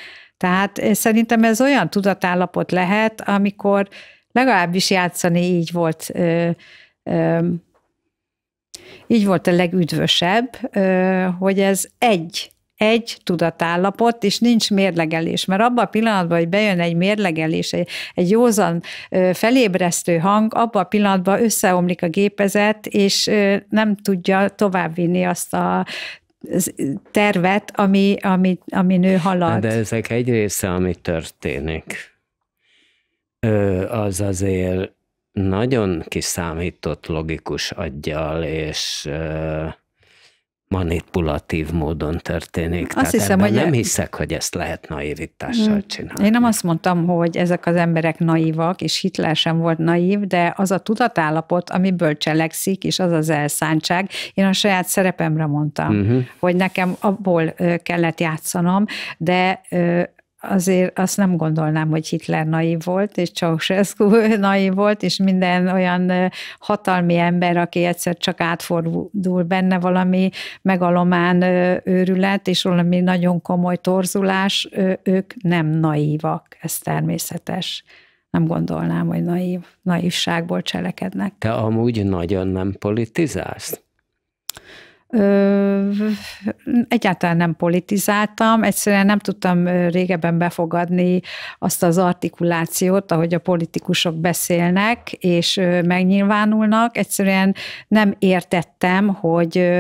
Tehát eh, szerintem ez olyan tudatállapot lehet, amikor legalábbis játszani így volt, ö, ö, így volt a legüdvösebb, ö, hogy ez egy egy tudatállapot, és nincs mérlegelés. Mert abban a pillanatban, hogy bejön egy mérlegelés, egy, egy józan felébresztő hang, abban a pillanatban összeomlik a gépezet, és nem tudja továbbvinni azt a tervet, ami, ami, ami nő halad. De ezek egy része, ami történik. az azért nagyon kiszámított logikus aggyal és manipulatív módon történik. Azt Tehát hiszem, hogy nem hiszek, hogy ezt lehet naivitással hmm. csinálni. Én nem azt mondtam, hogy ezek az emberek naívak, és Hitler sem volt naív, de az a tudatállapot, amiből cselekszik, és az az elszántság. Én a saját szerepemre mondtam, uh-huh. hogy nekem abból kellett játszanom, de azért azt nem gondolnám, hogy Hitler naív volt, és Ceausescu *laughs* naív volt, és minden olyan hatalmi ember, aki egyszer csak átfordul benne valami megalomán őrület, és valami nagyon komoly torzulás, ők nem naívak, ez természetes. Nem gondolnám, hogy naív, naívságból cselekednek. Te amúgy nagyon nem politizálsz? Egyáltalán nem politizáltam, egyszerűen nem tudtam régebben befogadni azt az artikulációt, ahogy a politikusok beszélnek és megnyilvánulnak. Egyszerűen nem értettem, hogy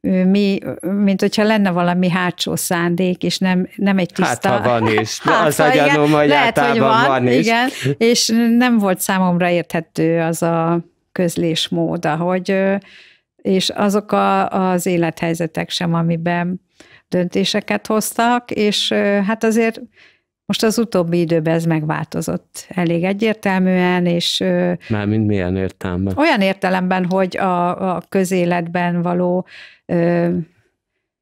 mi, mint hogyha lenne valami hátsó szándék, és nem, nem egy tiszta... Hát, ha van is. *laughs* Hát, az ha igen, lehet, hogy van, van is. Igen, és nem volt számomra érthető az a közlésmód, ahogy és azok a, az élethelyzetek sem, amiben döntéseket hoztak, és hát azért most az utóbbi időben ez megváltozott elég egyértelműen, és... Mármint milyen értelemben? Olyan értelemben, hogy a, a közéletben való ö,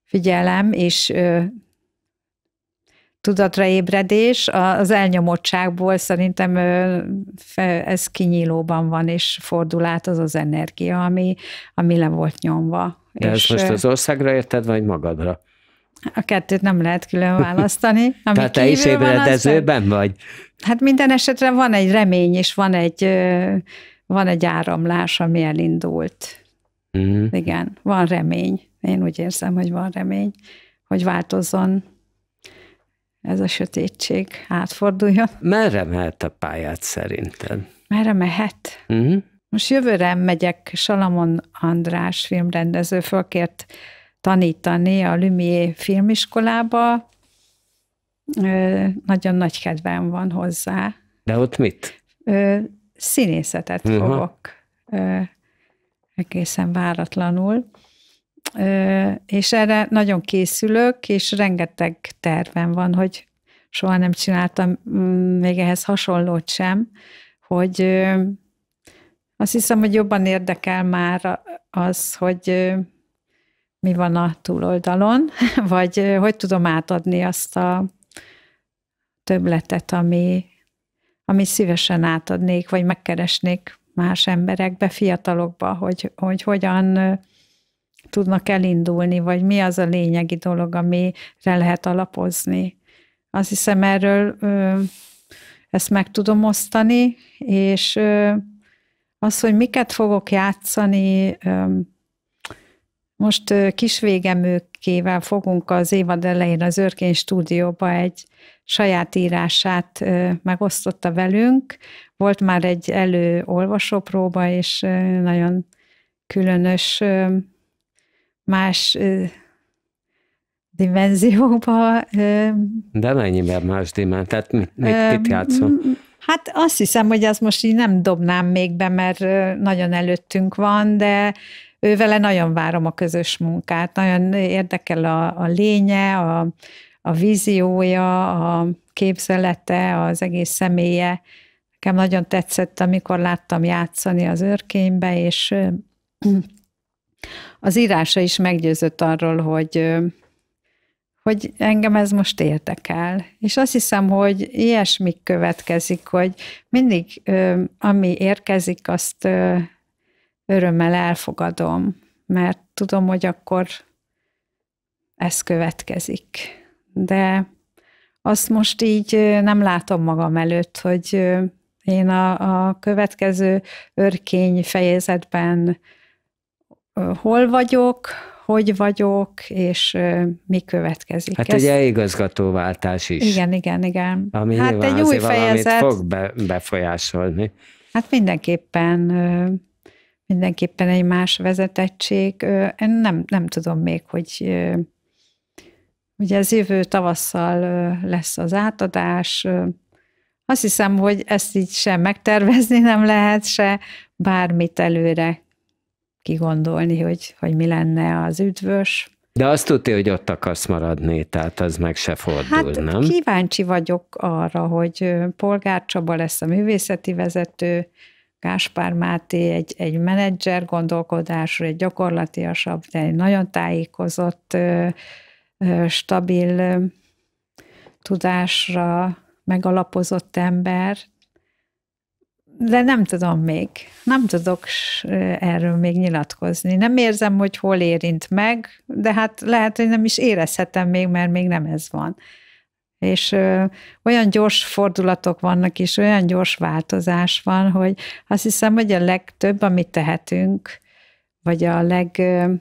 figyelem és ö, tudatra ébredés, az elnyomottságból szerintem ez kinyílóban van, és fordul át az az energia, ami, ami le volt nyomva. De és ez most az országra érted, vagy magadra? A kettőt nem lehet külön választani. *laughs* Ami Tehát te is ébredezőben van, vagy? Hát minden esetre van egy remény, és van egy, van egy áramlás, ami elindult. Mm. Igen, van remény. Én úgy érzem, hogy van remény, hogy változzon ez a sötétség átforduljon. Merre mehet a pályát szerinted? Merre mehet? Uh-huh. Most jövőre megyek Salamon András filmrendező fölkért tanítani a Lumié filmiskolába. Ö, nagyon nagy kedvem van hozzá. De ott mit? Ö, színészetet uh-huh. fogok. Ö, egészen váratlanul és erre nagyon készülök, és rengeteg tervem van, hogy soha nem csináltam mm, még ehhez hasonlót sem, hogy azt hiszem, hogy jobban érdekel már az, hogy mi van a túloldalon, *laughs* vagy hogy tudom átadni azt a töbletet, ami, ami szívesen átadnék, vagy megkeresnék más emberekbe, fiatalokba, hogy, hogy hogyan tudnak elindulni, vagy mi az a lényegi dolog, amire lehet alapozni. Azt hiszem erről ö, ezt meg tudom osztani, és ö, az, hogy miket fogok játszani, ö, most ö, kisvégemőkével fogunk az évad elején az Örkény stúdióba egy saját írását ö, megosztotta velünk. Volt már egy előolvasópróba, és ö, nagyon különös más dimenzióba. De mennyiben más dimenzió? Tehát mit, mit, játszol? Hát azt hiszem, hogy azt most így nem dobnám még be, mert nagyon előttünk van, de vele nagyon várom a közös munkát. Nagyon érdekel a, a lénye, a, a víziója, a képzelete, az egész személye. Nekem nagyon tetszett, amikor láttam játszani az őrkénybe, és az írása is meggyőzött arról, hogy, hogy engem ez most érdekel. És azt hiszem, hogy ilyesmi következik, hogy mindig ami érkezik, azt örömmel elfogadom, mert tudom, hogy akkor ez következik. De azt most így nem látom magam előtt, hogy én a, a következő örkény fejezetben hol vagyok, hogy vagyok, és mi következik. Hát Ezt... egy igazgatóváltás is. Igen, igen, igen. Ami hát egy új fejezet. fog be, befolyásolni. Hát mindenképpen mindenképpen egy más vezetettség. Én nem, nem tudom még, hogy ugye ez jövő tavasszal lesz az átadás. Azt hiszem, hogy ezt így sem megtervezni nem lehet, se bármit előre kigondolni, hogy, hogy mi lenne az üdvös. De azt tudja, hogy ott akarsz maradni, tehát az meg se fordul, hát, nem? kíváncsi vagyok arra, hogy Polgár Csaba lesz a művészeti vezető, Gáspár Máté egy, egy menedzser gondolkodású, egy gyakorlatiasabb, de egy nagyon tájékozott, stabil tudásra megalapozott ember, de nem tudom még. Nem tudok erről még nyilatkozni. Nem érzem, hogy hol érint meg, de hát lehet, hogy nem is érezhetem még, mert még nem ez van. És ö, olyan gyors fordulatok vannak, és olyan gyors változás van, hogy azt hiszem, hogy a legtöbb, amit tehetünk, vagy a leg ö,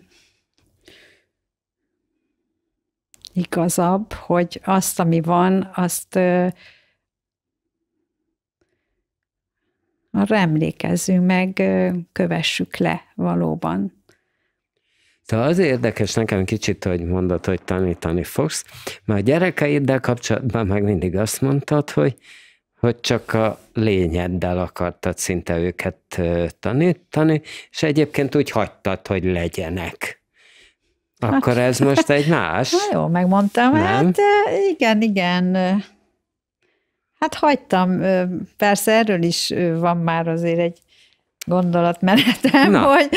igazabb, hogy azt, ami van, azt ö, arra emlékezzünk meg, kövessük le valóban. Szóval az érdekes nekem kicsit, hogy mondod, hogy tanítani fogsz, mert a gyerekeiddel kapcsolatban meg mindig azt mondtad, hogy, hogy csak a lényeddel akartad szinte őket tanítani, és egyébként úgy hagytad, hogy legyenek. Akkor ez most egy *laughs* más. Na jó, megmondtam. Nem? Hát igen, igen. Hát hagytam, persze erről is van már azért egy gondolatmenetem, Na. hogy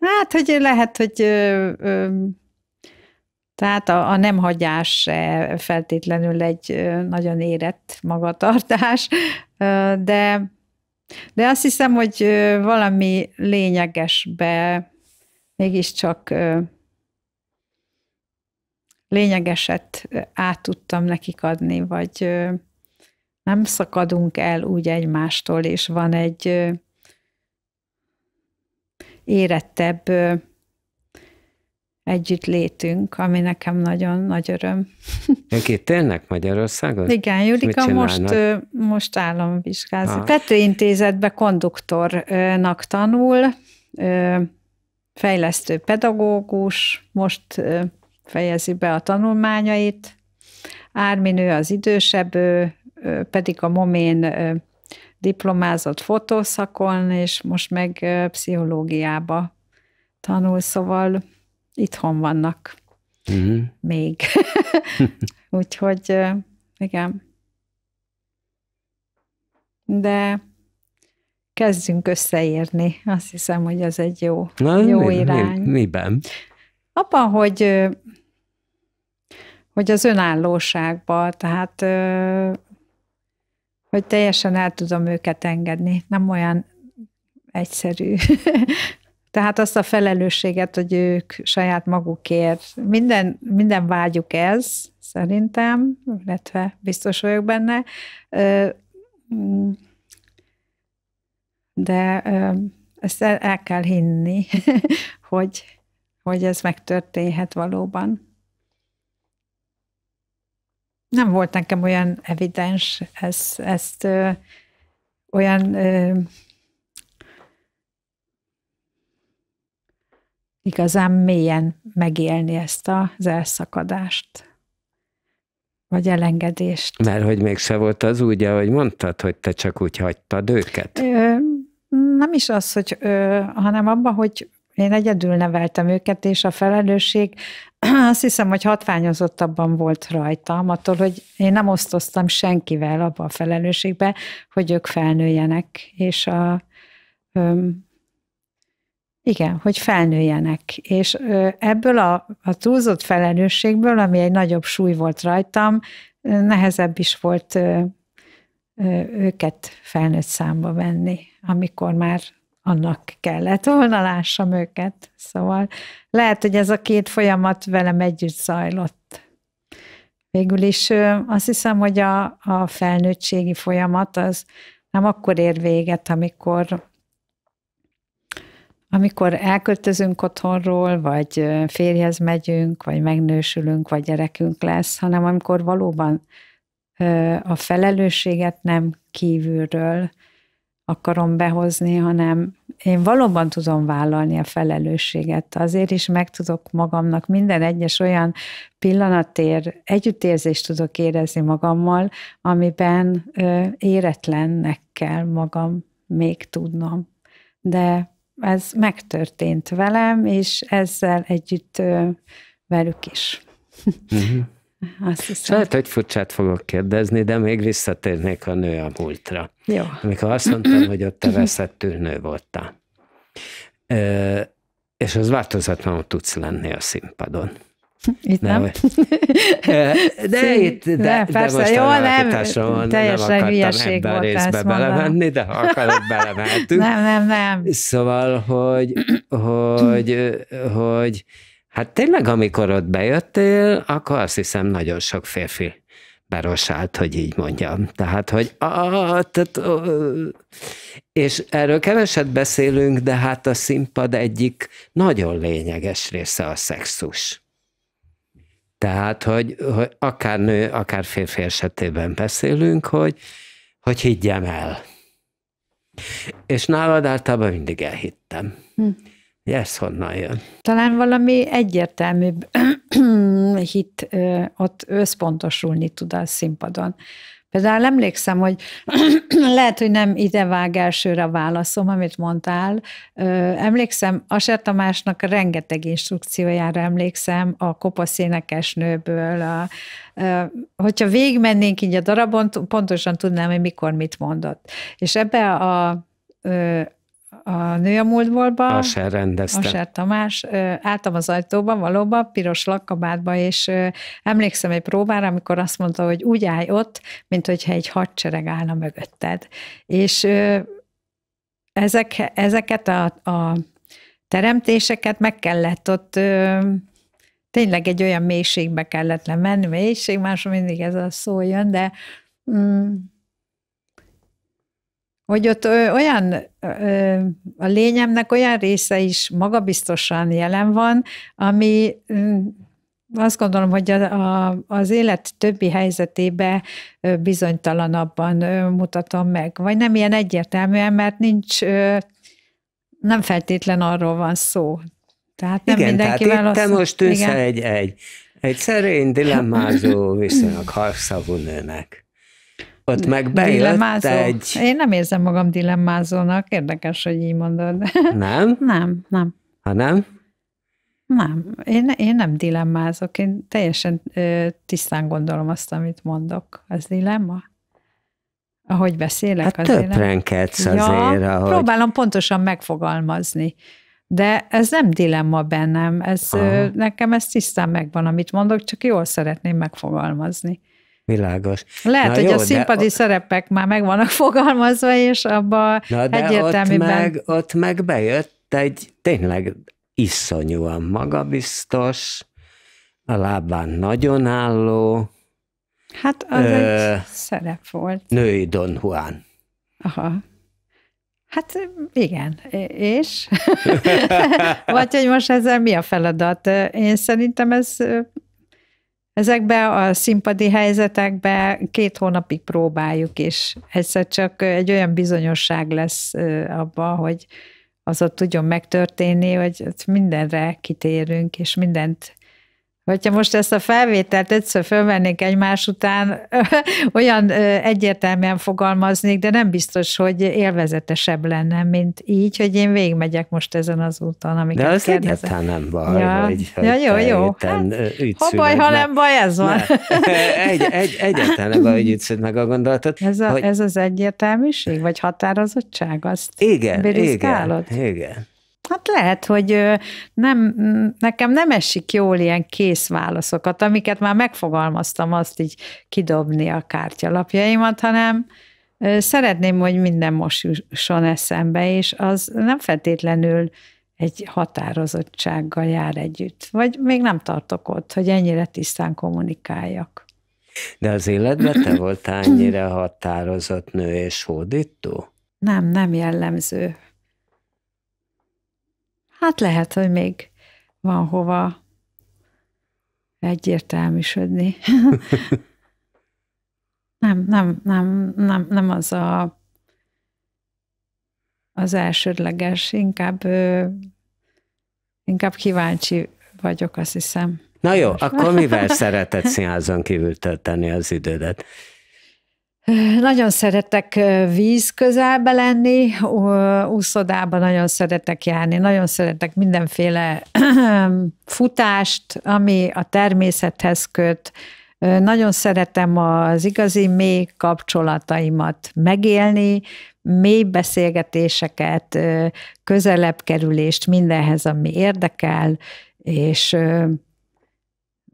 hát, hogy lehet, hogy tehát a, a nem hagyás feltétlenül egy nagyon érett magatartás, de, de azt hiszem, hogy valami lényegesbe mégiscsak lényegeset át tudtam nekik adni, vagy nem szakadunk el úgy egymástól, és van egy érettebb együttlétünk, ami nekem nagyon nagy öröm. *laughs* Ők itt élnek Magyarországon? Igen, Julika most, most államvizsgázik. Ah. Pető intézetben konduktornak tanul, fejlesztő pedagógus, most fejezi be a tanulmányait. Árminő az idősebb, ő pedig a momén diplomázott fotószakon, és most meg pszichológiába tanul, szóval itthon vannak uh-huh. még. *laughs* *laughs* Úgyhogy igen. De kezdünk összeérni. Azt hiszem, hogy ez egy jó, Na, jó mi, irány. Mi, miben? Abban, hogy hogy az önállóságban, tehát hogy teljesen el tudom őket engedni. Nem olyan egyszerű. *laughs* Tehát azt a felelősséget, hogy ők saját magukért. Minden, minden vágyuk ez, szerintem, illetve biztos vagyok benne. Mm, de ezt el kell hinni, *laughs* hogy, hogy ez megtörténhet valóban nem volt nekem olyan evidens, ezt, ezt ö, olyan ö, igazán mélyen megélni ezt az elszakadást, vagy elengedést. Mert hogy mégse volt az úgy, ahogy mondtad, hogy te csak úgy hagytad őket? Ö, nem is az, hogy, ö, hanem abban, hogy én egyedül neveltem őket, és a felelősség *clears throat* azt hiszem, hogy hatványozottabban volt rajtam, attól, hogy én nem osztoztam senkivel abba a felelősségbe, hogy ők felnőjenek, és a, öm, igen, hogy felnőjenek. És ö, ebből a, a túlzott felelősségből, ami egy nagyobb súly volt rajtam, nehezebb is volt ö, ö, őket felnőtt számba venni, amikor már annak kellett volna lássam őket. Szóval lehet, hogy ez a két folyamat velem együtt zajlott. Végül is azt hiszem, hogy a, a felnőttségi folyamat az nem akkor ér véget, amikor amikor elköltözünk otthonról, vagy férjhez megyünk, vagy megnősülünk, vagy gyerekünk lesz, hanem amikor valóban a felelősséget nem kívülről, akarom behozni, hanem én valóban tudom vállalni a felelősséget. Azért is meg tudok magamnak minden egyes olyan pillanatér, együttérzést tudok érezni magammal, amiben ö, éretlennek kell magam még tudnom. De ez megtörtént velem, és ezzel együtt ö, velük is. Uh-huh. Azt hiszem. Lehet, hogy furcsát fogok kérdezni, de még visszatérnék a nő a múltra. Jó. Amikor azt mondtam, hogy ott te veszett nő voltál. E, és az változatlanul tudsz lenni a színpadon. Itt nem. nem. *laughs* De, itt, de, nem, persze, de most jó, nem, teljesen nem akartam hülyeség ebbe a részbe belemenni, de ha akarod, belemeltünk. Nem, nem, nem. Szóval, hogy, hogy, hogy, hogy Hát tényleg, amikor ott bejöttél, akkor azt hiszem nagyon sok férfi berosált, hogy így mondjam. Tehát, hogy a, tehát, és erről keveset beszélünk, de hát a színpad egyik nagyon lényeges része a szexus. Tehát, hogy, hogy akár nő, akár férfi esetében beszélünk, hogy, hogy higgyem el. És nálad általában mindig elhittem. Hm. Ez honnan jön? Talán valami egyértelműbb *clears throat* hit ott összpontosulni tud a színpadon. Például emlékszem, hogy *clears throat* lehet, hogy nem ide vág elsőre a válaszom, amit mondtál. Emlékszem, Aser Tamásnak rengeteg instrukciójára emlékszem, a kopasz énekesnőből. A, hogyha végigmennénk így a darabon, pontosan tudnám, hogy mikor mit mondott. És ebbe a a nő a múltból. Asher rendezte. Asher Tamás. Álltam az ajtóban, valóban, piros lakkabátba, és emlékszem egy próbára, amikor azt mondta, hogy úgy állj ott, mint hogyha egy hadsereg állna mögötted. És ezek, ezeket a, a teremtéseket meg kellett ott tényleg egy olyan mélységbe kellett lemenni, mélység, máshol mindig ez a szó jön, de mm, hogy ott olyan, a lényemnek olyan része is magabiztosan jelen van, ami azt gondolom, hogy a, a, az élet többi helyzetébe bizonytalanabban mutatom meg. Vagy nem ilyen egyértelműen, mert nincs, nem feltétlen arról van szó. Tehát nem igen, mindenki tehát itt te most tűnsz egy, egy, egy szerény, dilemmázó viszonylag harszavú nőnek ott meg bejött egy... Én nem érzem magam dilemmázónak, érdekes, hogy így mondod. *laughs* Nem? nem, nem. Ha nem? Nem, én, én nem dilemmázok, én teljesen ö, tisztán gondolom azt, amit mondok. Az dilemma? Ahogy beszélek, hát az töprenkedsz azért, ja, ahogy... próbálom pontosan megfogalmazni. De ez nem dilemma bennem, ez, nekem ez tisztán megvan, amit mondok, csak jól szeretném megfogalmazni. Világos. Lehet, Na, hogy jó, a színpadi de... szerepek már meg vannak *laughs* fogalmazva, és abban Na, de egyértelműben... Ott meg, ott meg bejött egy tényleg iszonyúan magabiztos, a lábán nagyon álló. Hát az ö, egy szerep volt. Női Don Juan. Aha. Hát igen, és? *laughs* Vagy hogy most ezzel mi a feladat? Én szerintem ez Ezekbe a színpadi helyzetekbe két hónapig próbáljuk, és egyszer csak egy olyan bizonyosság lesz abban, hogy az ott tudjon megtörténni, hogy mindenre kitérünk, és mindent Hogyha most ezt a felvételt egyszer fölvennék egymás után, *laughs* olyan egyértelműen fogalmaznék, de nem biztos, hogy élvezetesebb lenne, mint így, hogy én végigmegyek most ezen az úton, amiket De az kérdezek. egyáltalán nem baj, ja. hogy, ja, jó, jó. Hát, ha baj, ha nem baj, ez van. *laughs* egy, egy, egyáltalán nem baj, hogy ütszöd meg a gondolatot. Ez, a, hogy... ez az egyértelműség, vagy határozottság? Azt igen, igen, igen. Hát lehet, hogy nem, nekem nem esik jól ilyen kész válaszokat, amiket már megfogalmaztam azt így kidobni a kártyalapjaimat, hanem szeretném, hogy minden most jusson eszembe, és az nem feltétlenül egy határozottsággal jár együtt. Vagy még nem tartok ott, hogy ennyire tisztán kommunikáljak. De az életben te voltál ennyire határozott nő és hódító? Nem, nem jellemző hát lehet, hogy még van hova egyértelműsödni. *laughs* nem, nem, nem, nem, nem az a az elsődleges, inkább inkább kíváncsi vagyok, azt hiszem. Na jó, akkor mivel *laughs* szereted színházon kívül tölteni az idődet? Nagyon szeretek víz közelbe lenni, úszodába nagyon szeretek járni, nagyon szeretek mindenféle *clears throat* futást, ami a természethez köt. Nagyon szeretem az igazi mély kapcsolataimat megélni, mély beszélgetéseket, közelebb kerülést mindenhez, ami érdekel, és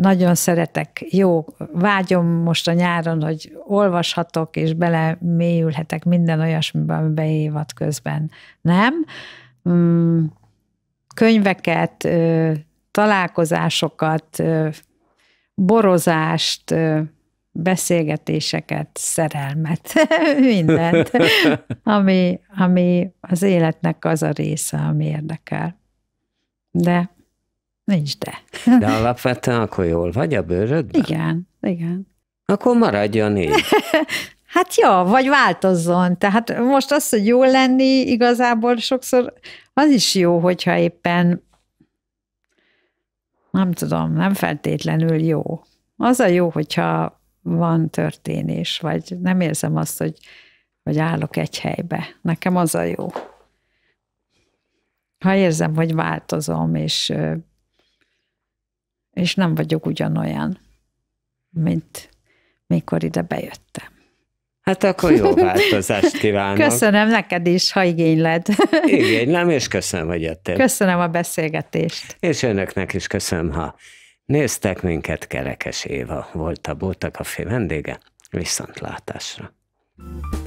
nagyon szeretek, jó, vágyom most a nyáron, hogy olvashatok, és bele mélyülhetek minden olyasmiben, amiben évad közben. Nem? Mm, könyveket, találkozásokat, borozást, beszélgetéseket, szerelmet, *laughs* mindent, *laughs* ami, ami az életnek az a része, ami érdekel. De Nincs de. De alapvetően akkor jól vagy a bőrödben? Igen, igen. Akkor maradjon így. *laughs* Hát ja, vagy változzon. Tehát most az, hogy jól lenni, igazából sokszor az is jó, hogyha éppen nem tudom, nem feltétlenül jó. Az a jó, hogyha van történés, vagy nem érzem azt, hogy, hogy állok egy helybe. Nekem az a jó. Ha érzem, hogy változom, és és nem vagyok ugyanolyan, mint mikor ide bejöttem. Hát akkor jó változást kívánok. Köszönöm neked is, ha igényled. Igénylem, és köszönöm, hogy jöttél. Köszönöm a beszélgetést. És önöknek is köszönöm, ha néztek minket. Kerekes Éva volt a Bóta Café vendége. Viszontlátásra. thank you